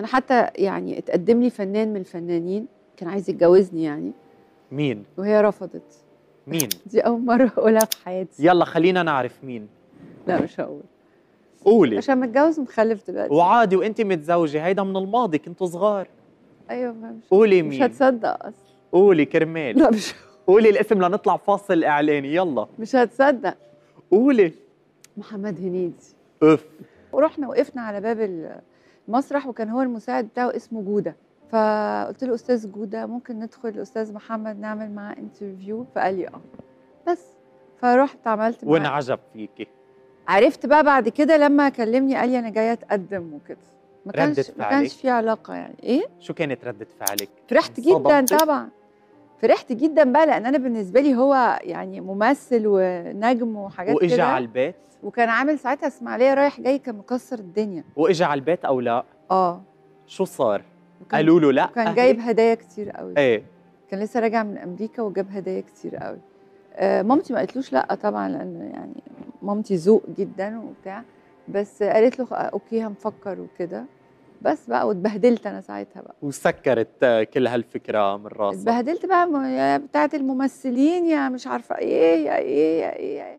انا حتى يعني اتقدم لي فنان من الفنانين كان عايز يتجوزني يعني مين وهي رفضت مين دي اول مره اقولها في حياتي يلا خلينا نعرف مين لا مش هقول قولي عشان متجوز ومخلف دلوقتي وعادي وانت متزوجه هيدا من الماضي كنتوا صغار ايوه ما مش قولي مين مش هتصدق اصلا قولي كرمال لا مش قولي الاسم لنطلع فاصل اعلاني يلا مش هتصدق قولي محمد هنيدي اوف ورحنا وقفنا على باب مسرح وكان هو المساعد بتاعه اسمه جوده فقلت له استاذ جوده ممكن ندخل الاستاذ محمد نعمل معاه انترفيو فقال لي اه بس فرحت عملت معاه وانعزب فيكي عرفت بقى بعد كده لما كلمني قال لي انا جايه اتقدم وكده ما كانش ما كانش في علاقه يعني ايه شو كانت رده فعلك فرحت جدا طبعا فرحت جدا بقى لان انا بالنسبه لي هو يعني ممثل ونجم وحاجات كده واجى على البيت وكان عامل ساعتها اسماعيليه رايح جاي كان مكسر الدنيا واجى على البيت او لا؟ اه شو صار؟ قالوا له لا كان جايب هدايا كتير قوي ايه كان لسه راجع من امريكا وجاب هدايا كتير قوي آه مامتي ما قالتلوش لا طبعا لان يعني مامتي ذوق جدا وبتاع بس قالت له اوكي هنفكر وكده بس بقى واتبهدلت انا ساعتها بقى وسكرت كل هالفكره من راسي اتبهدلت بقى يا بتاعت الممثلين يا مش عارفه ايه يا ايه يا ايه, يا إيه.